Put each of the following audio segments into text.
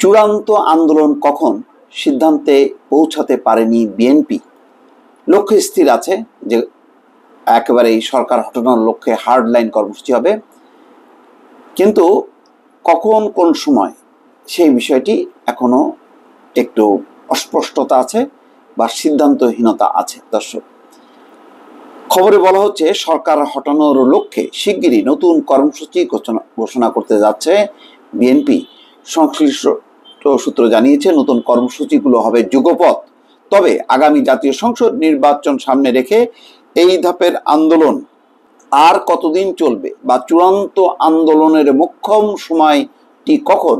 চূড়ান্ত আন্দোলন কখন সিদ্ধান্তে পৌঁছাতে পারেনি বিএনপি লক্ষ্য স্থির আছে যে একেবারেই সরকার হটানোর লক্ষ্যে হার্ডলাইন কর্মসূচি হবে কিন্তু কখন কোন সময় সেই বিষয়টি এখনও একটু অস্পষ্টতা আছে বা সিদ্ধান্তহীনতা আছে দর্শক খবরে বলা হচ্ছে সরকার হটানোর লক্ষ্যে শিগগিরই নতুন কর্মসূচি ঘোষণা করতে যাচ্ছে বিএনপি সংশ্লিষ্ট সূত্র জানিয়েছে নতুন কর্মসূচিগুলো হবে যুগপথ তবে আগামী জাতীয় সংসদ নির্বাচন সামনে রেখে এই ধাপের আন্দোলন আর কতদিন চলবে বা চূড়ান্ত আন্দোলনের মুখ্যম সময়টি কখন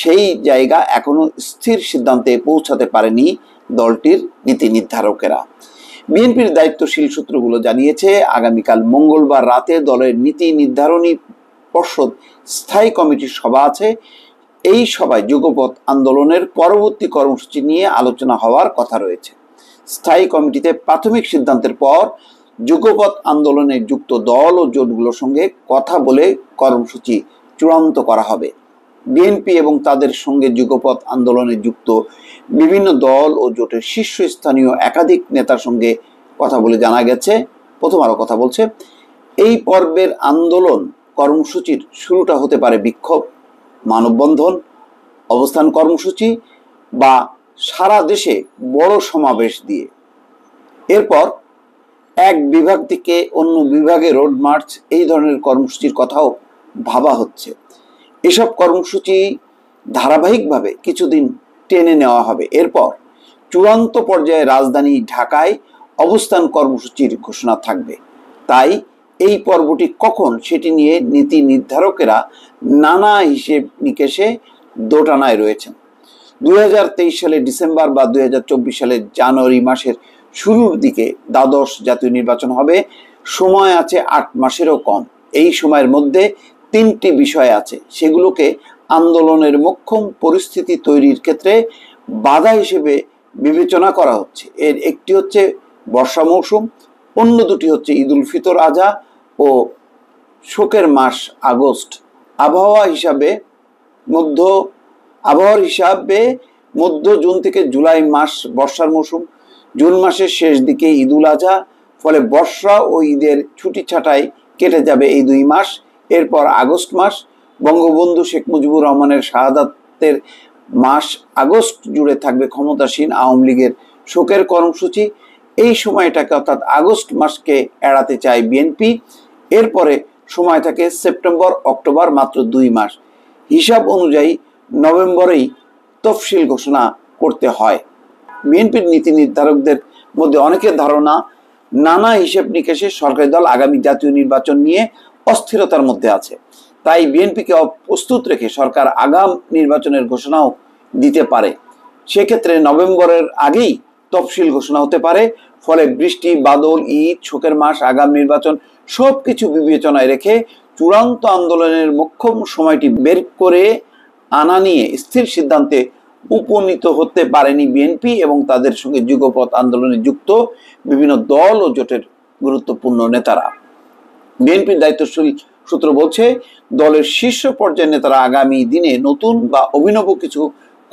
সেই জায়গা এখনো স্থির সিদ্ধান্তে পৌঁছাতে পারেনি দলটির নীতি নির্ধারকেরা বিএনপির দায়িত্বশীল সূত্রগুলো জানিয়েছে আগামীকাল মঙ্গলবার রাতে দলের নীতি নির্ধারণী পর্ষদ স্থায়ী কমিটির সভা আছে এই সভায় যুগপথ আন্দোলনের পরবর্তী কর্মসূচি নিয়ে আলোচনা হওয়ার কথা রয়েছে স্থায়ী কমিটিতে প্রাথমিক সিদ্ধান্তের পর যুগপথ আন্দোলনে যুক্ত দল ও জোটগুলোর সঙ্গে কথা বলে কর্মসূচি চূড়ান্ত করা হবে বিএনপি এবং তাদের সঙ্গে যুগপথ আন্দোলনে যুক্ত বিভিন্ন দল ও জোটের শীর্ষস্থানীয় একাধিক নেতার সঙ্গে কথা বলে জানা গেছে প্রথম আরও কথা বলছে এই পর্বের আন্দোলন কর্মসূচির শুরুটা হতে পারে বিক্ষোভ মানববন্ধন অবস্থান কর্মসূচি বা সারা দেশে বড় সমাবেশ দিয়ে এরপর এক বিভাগ থেকে অন্য বিভাগে রোড মার্চ এই ধরনের কর্মসূচির কথাও ভাবা হচ্ছে এসব কর্মসূচি ধারাবাহিকভাবে কিছুদিন টেনে নেওয়া হবে এরপর চূড়ান্ত পর্যায়ে রাজধানী ঢাকায় অবস্থান কর্মসূচির ঘোষণা থাকবে তাই এই পর্বটি কখন সেটি নিয়ে নীতি নির্ধারকেরা নানা হিসেব নিকেশে দোটানায় রয়েছেন দুই সালে ডিসেম্বর বা দুই সালের জানুয়ারি মাসের শুরুর দিকে দ্বাদশ জাতীয় নির্বাচন হবে সময় আছে আট মাসেরও কম এই সময়ের মধ্যে তিনটি বিষয় আছে সেগুলোকে আন্দোলনের মোক্ষম পরিস্থিতি তৈরির ক্ষেত্রে বাধা হিসেবে বিবেচনা করা হচ্ছে এর একটি হচ্ছে বর্ষা মৌসুম অন্য দুটি হচ্ছে ঈদুল ফিতর আজা ও শোকের মাস আগস্ট আবহাওয়া হিসাবে মধ্য আবহাওয়ার হিসাবে মধ্য জুন থেকে জুলাই মাস বর্ষার মৌসুম জুন মাসের শেষ দিকে ঈদুল আজহা ফলে বর্ষা ও ঈদের ছুটি ছাটাই কেটে যাবে এই দুই মাস এরপর আগস্ট মাস বঙ্গবন্ধু শেখ মুজিবুর রহমানের শাহাদাতের মাস আগস্ট জুড়ে থাকবে ক্ষমতাসীন আওয়ামী লীগের শোকের কর্মসূচি এই সময়টাকে অর্থাৎ আগস্ট মাসকে এড়াতে চায় বিএনপি এরপরে সময় থাকে সেপ্টেম্বর অক্টোবর মাত্র দুই মাস হিসাব অনুযায়ী নভেম্বরেই তফসিল ঘোষণা করতে হয় বিএনপির নীতি নির্ধারকদের মধ্যে অনেকের ধারণা নানা হিসেব নিকেশে সরকারি দল আগামী জাতীয় নির্বাচন নিয়ে অস্থিরতার মধ্যে আছে তাই বিএনপিকে প্রস্তুত রেখে সরকার আগাম নির্বাচনের ঘোষণাও দিতে পারে সেক্ষেত্রে নভেম্বরের আগেই তফসিল ঘোষণা হতে পারে ফলে বৃষ্টি বাদল ঈদ শোকের মাস আগাম নির্বাচন সব কিছু বিবেচনায় রেখে চূড়ান্ত আন্দোলনের মোক্ষম সময়টি বের করে আনা নিয়ে স্থির সিদ্ধান্তে উপনীত হতে পারেনি বিএনপি এবং তাদের সঙ্গে যুগপথ আন্দোলনে যুক্ত বিভিন্ন দল ও জোটের গুরুত্বপূর্ণ নেতারা বিএনপির দায়িত্বশীল সূত্র বলছে দলের শীর্ষ পর্যায়ের নেতারা আগামী দিনে নতুন বা অভিনব কিছু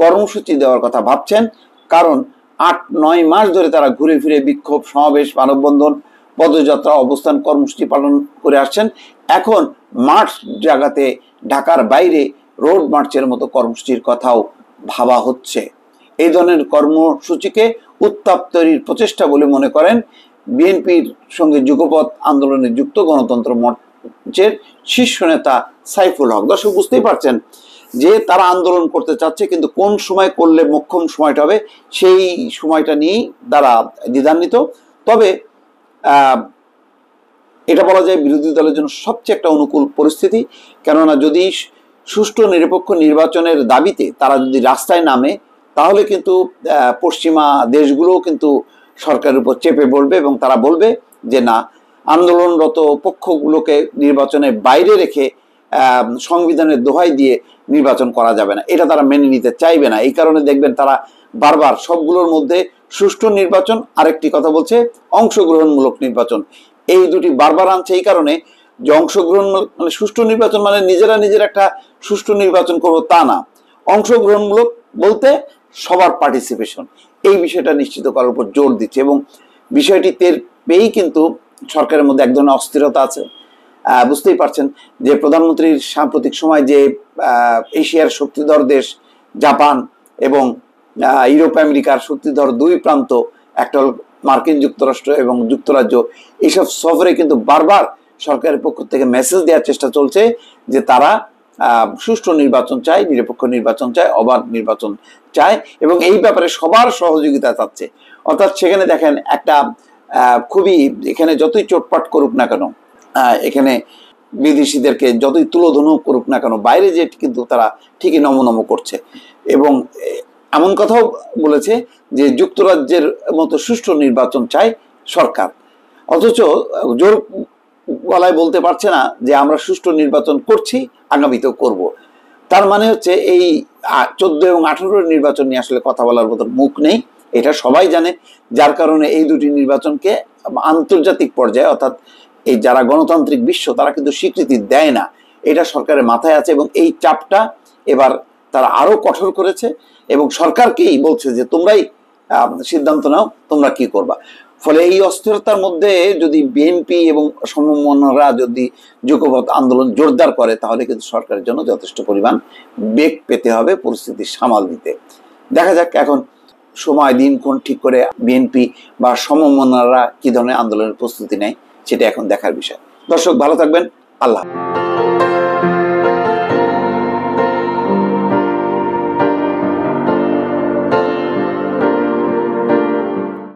কর্মসূচি দেওয়ার কথা ভাবছেন কারণ আট নয় মাস ধরে তারা ঘুরে ফিরে বিক্ষোভ সমাবেশ মানববন্ধন পদযাত্রা অবস্থান কর্মসূচি পালন করে আসছেন এখন মার্চ জায়গাতে ঢাকার বাইরে রোড মার্চের মতো কর্মসূচির কথাও ভাবা হচ্ছে এই ধরনের কর্মসূচিকে উত্তাপ তৈরির প্রচেষ্টা বলে মনে করেন বিএনপির সঙ্গে যুগপথ আন্দোলনে যুক্ত গণতন্ত্র মঞ্চের শীর্ষ নেতা সাইফুল হক দর্শক বুঝতেই পারছেন যে তারা আন্দোলন করতে চাচ্ছে কিন্তু কোন সময় করলে মোক্ষম সময়টা হবে সেই সময়টা নিয়েই তারা দ্বিধান্বিত তবে এটা বলা যায় বিরোধী দলের জন্য সবচেয়ে একটা অনুকূল পরিস্থিতি কেননা যদি সুষ্ঠু নিরপেক্ষ নির্বাচনের দাবিতে তারা যদি রাস্তায় নামে তাহলে কিন্তু পশ্চিমা দেশগুলোও কিন্তু সরকারের উপর চেপে পড়বে এবং তারা বলবে যে না আন্দোলনরত পক্ষগুলোকে নির্বাচনের বাইরে রেখে সংবিধানের দোহাই দিয়ে নির্বাচন করা যাবে না এটা তারা মেনে নিতে চাইবে না এই কারণে দেখবেন তারা বারবার সবগুলোর মধ্যে সুষ্ঠু নির্বাচন আরেকটি কথা বলছে অংশগ্রহণমূলক নির্বাচন এই দুটি বারবার আনছে এই কারণে যে অংশগ্রহণমূলক মানে সুষ্ঠু নির্বাচন মানে নিজেরা নিজের একটা সুষ্ঠু নির্বাচন করবো তা না অংশগ্রহণমূলক বলতে সবার পার্টিসিপেশন এই বিষয়টা নিশ্চিত করার উপর জোর দিচ্ছে এবং বিষয়টি তের পেয়েই কিন্তু সরকারের মধ্যে এক ধরনের অস্থিরতা আছে বুঝতেই পারছেন যে প্রধানমন্ত্রীর সাম্প্রতিক সময় যে এশিয়ার শক্তিধর দেশ জাপান এবং ইউরোপ আমেরিকার শক্তিধর দুই প্রান্ত একটা হল মার্কিন যুক্তরাষ্ট্র এবং যুক্তরাজ্য এইসব সফরে কিন্তু বারবার সরকারের পক্ষ থেকে মেসেজ দেওয়ার চেষ্টা চলছে যে তারা সুষ্ঠু নির্বাচন চায় নিরপেক্ষ নির্বাচন চায় অবাধ নির্বাচন চায় এবং এই ব্যাপারে সবার সহযোগিতা চাচ্ছে অর্থাৎ সেখানে দেখেন একটা খুবই এখানে যতই চোটপাট করুক না কেন এখানে বিদেশিদেরকে যতই তুলোধনু করুক না কেন বাইরে যে কিন্তু তারা ঠিকই নমনম করছে এবং এমন কথাও বলেছে যে যুক্তরাজ্যের মতো সুষ্ঠু নির্বাচন চায় সরকার অথচ জোর গলায় বলতে পারছে না যে আমরা সুষ্ঠু নির্বাচন করছি আগামীত করব। তার মানে হচ্ছে এই চোদ্দ এবং আঠেরোর নির্বাচন নিয়ে আসলে কথা বলার মতো মুখ নেই এটা সবাই জানে যার কারণে এই দুটি নির্বাচনকে আন্তর্জাতিক পর্যায়ে অর্থাৎ এই যারা গণতান্ত্রিক বিশ্ব তারা কিন্তু স্বীকৃতি দেয় না এটা সরকারের মাথায় আছে এবং এই চাপটা এবার তারা আরও কঠোর করেছে এবং সরকারকেই বলছে যে তোমরাই সিদ্ধান্ত নাও তোমরা কি করবা ফলে এই অস্থিরতার মধ্যে যদি বিএনপি এবং সমমনরা যদি যুগপথ আন্দোলন জোরদার করে তাহলে কিন্তু সরকারের জন্য যথেষ্ট পরিমাণ বেগ পেতে হবে পরিস্থিতি সামাল দিতে দেখা যাক এখন সময় দিন কোন ঠিক করে বিএনপি বা সমমনরা কি ধরনের আন্দোলনের প্রস্তুতি নেয় সেটা এখন দেখার বিষয় দর্শক ভালো থাকবেন আল্লাহ হাফিজ